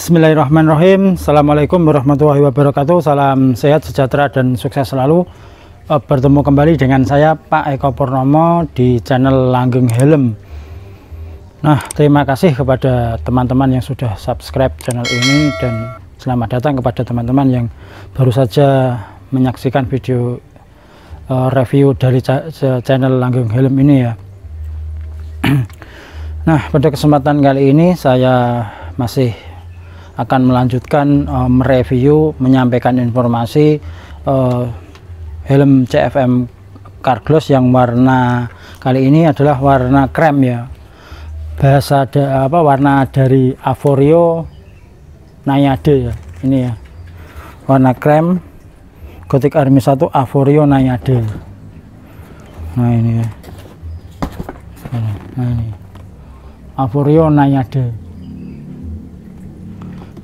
Bismillahirrahmanirrahim Assalamualaikum warahmatullahi wabarakatuh Salam sehat, sejahtera, dan sukses selalu e, Bertemu kembali dengan saya Pak Eko Purnomo di channel Langgeng Helm Nah, terima kasih kepada teman-teman yang sudah subscribe channel ini Dan selamat datang kepada teman-teman yang baru saja menyaksikan video e, review dari channel Langgeng Helm ini ya Nah, pada kesempatan kali ini saya masih akan melanjutkan uh, mereview, menyampaikan informasi uh, helm CFM Carglass yang warna kali ini adalah warna krem ya. Bahasa ada apa warna dari Avorio Nayade ya. Ini ya. Warna krem Gothic Army 1 Avorio Nayade. Nah ini ya. Nah ini. Avorio Nayade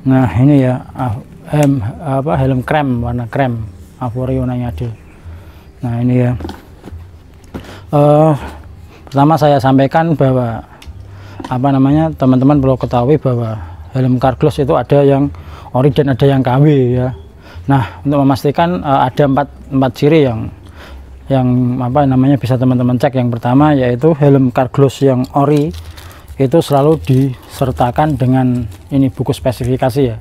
nah ini ya ah, helm apa helm krem warna krem nanya aja. nah ini ya uh, pertama saya sampaikan bahwa apa namanya teman-teman perlu ketahui bahwa helm Carglass itu ada yang ori dan ada yang KW ya nah untuk memastikan uh, ada empat empat ciri yang yang apa namanya bisa teman-teman cek yang pertama yaitu helm Carglass yang ori itu selalu disertakan dengan ini buku spesifikasi ya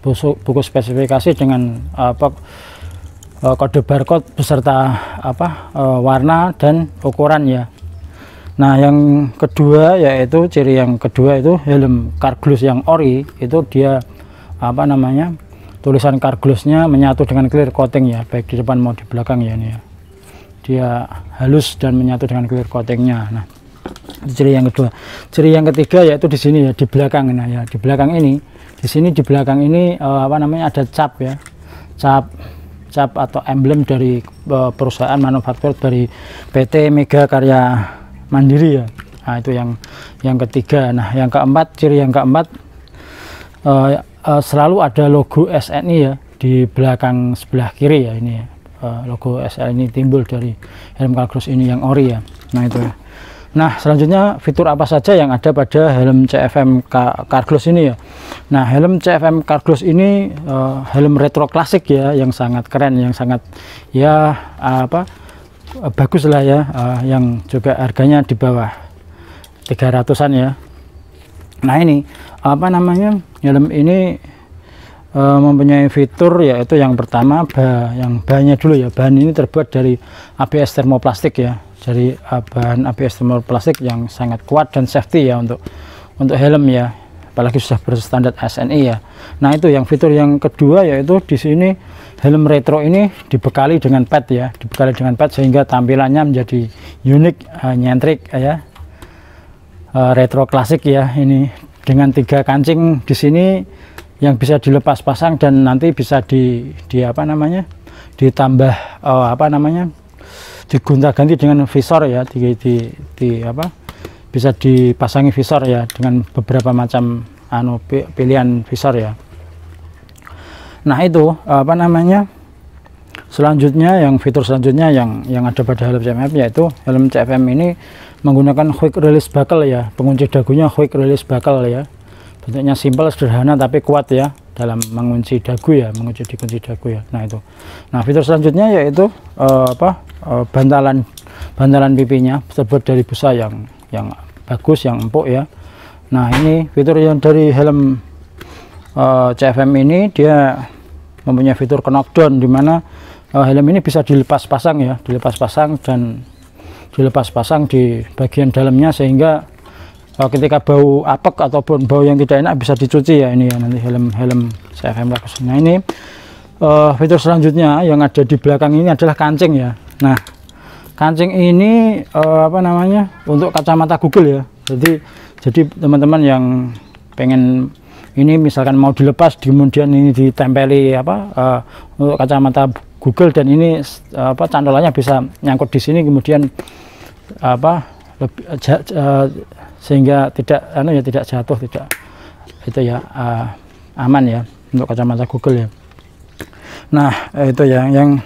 buku, buku spesifikasi dengan apa e, kode barcode beserta apa e, warna dan ukuran ya nah yang kedua yaitu ciri yang kedua itu helm karglus yang ori itu dia apa namanya tulisan karglusnya menyatu dengan clear coating ya baik di depan mau di belakang ya ini ya dia halus dan menyatu dengan clear coatingnya nah ciri yang kedua ciri yang ketiga yaitu di sini ya di belakang nah ya di belakang ini di sini di belakang ini uh, apa namanya ada cap ya cap cap atau emblem dari uh, perusahaan manufaktur dari PT Mega Karya Mandiri ya nah itu yang yang ketiga nah yang keempat ciri yang keempat uh, uh, selalu ada logo SNI ya di belakang sebelah kiri ya ini ya. Uh, logo SNI timbul dari helm kalkros ini yang ori ya nah itu ya Nah, selanjutnya fitur apa saja yang ada pada helm CFM CarGloss ini ya. Nah, helm CFM CarGloss ini uh, helm retro klasik ya yang sangat keren, yang sangat ya apa? bagus lah ya uh, yang juga harganya di bawah 300-an ya. Nah, ini apa namanya? Helm ini uh, mempunyai fitur yaitu yang pertama bah, yang bahannya dulu ya. Bahan ini terbuat dari ABS termoplastik ya dari ah, bahan ABS plastik yang sangat kuat dan safety ya untuk untuk helm ya apalagi sudah berstandar SNI ya nah itu yang fitur yang kedua yaitu di sini helm retro ini dibekali dengan pad ya dibekali dengan pad sehingga tampilannya menjadi unik uh, nyentrik ya uh, retro klasik ya ini dengan tiga kancing di sini yang bisa dilepas pasang dan nanti bisa di di apa namanya ditambah oh, apa namanya digonta-ganti dengan visor ya di, di, di apa bisa dipasangi visor ya dengan beberapa macam anu pilihan visor ya nah itu apa namanya selanjutnya yang fitur selanjutnya yang yang ada pada helm CFM yaitu helm CFM ini menggunakan quick release buckle ya pengunci dagunya quick release buckle ya bentuknya simpel sederhana tapi kuat ya dalam mengunci dagu ya mengunci dikunci dagu ya nah itu nah fitur selanjutnya yaitu uh, apa Eh, bantalan bantalan pipinya terbuat dari busa yang yang bagus yang empuk ya nah ini fitur yang dari helm uh, eh, CFM ini dia mempunyai fitur knockdown dimana uh, eh, helm ini bisa dilepas pasang ya dilepas pasang dan dilepas pasang di bagian dalamnya sehingga uh, ketika bau apek ataupun bau yang tidak enak bisa dicuci ya ini ya nanti helm helm CFM Lexus nah ini uh, fitur selanjutnya yang ada di belakang ini adalah kancing ya nah kancing ini uh, apa namanya untuk kacamata Google ya jadi jadi teman-teman yang pengen ini misalkan mau dilepas kemudian ini ditempeli apa uh, untuk kacamata Google dan ini eh, apa cantolannya bisa nyangkut di sini kemudian apa lebih, uh, sehingga tidak anu ya tidak jatuh tidak itu ya uh, aman ya untuk kacamata Google ya. Nah itu ya yang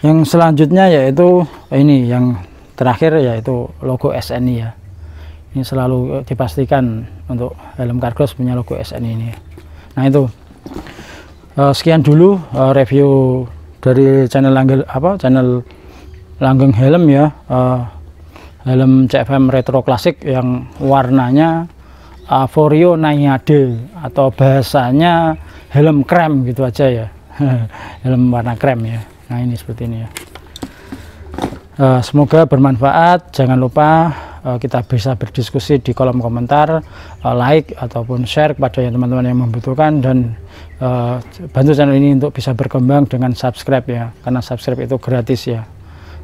yang selanjutnya yaitu ini yang terakhir yaitu logo SNI ya ini selalu eh, dipastikan untuk helm Cargos punya logo SNI ini nah itu eh, sekian dulu eh, review dari channel langgeng apa channel langgeng helm ya helm CFM retro klasik yang warnanya Avorio nayade atau bahasanya helm krem gitu aja ya helm warna krem ya nah ini seperti ini ya uh, semoga bermanfaat jangan lupa uh, kita bisa berdiskusi di kolom komentar uh, like ataupun share kepada teman-teman yang membutuhkan dan uh, bantu channel ini untuk bisa berkembang dengan subscribe ya karena subscribe itu gratis ya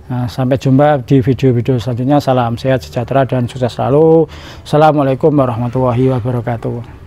Nah, sampai jumpa di video-video selanjutnya. Salam sehat, sejahtera, dan sukses selalu. Assalamualaikum warahmatullahi wabarakatuh.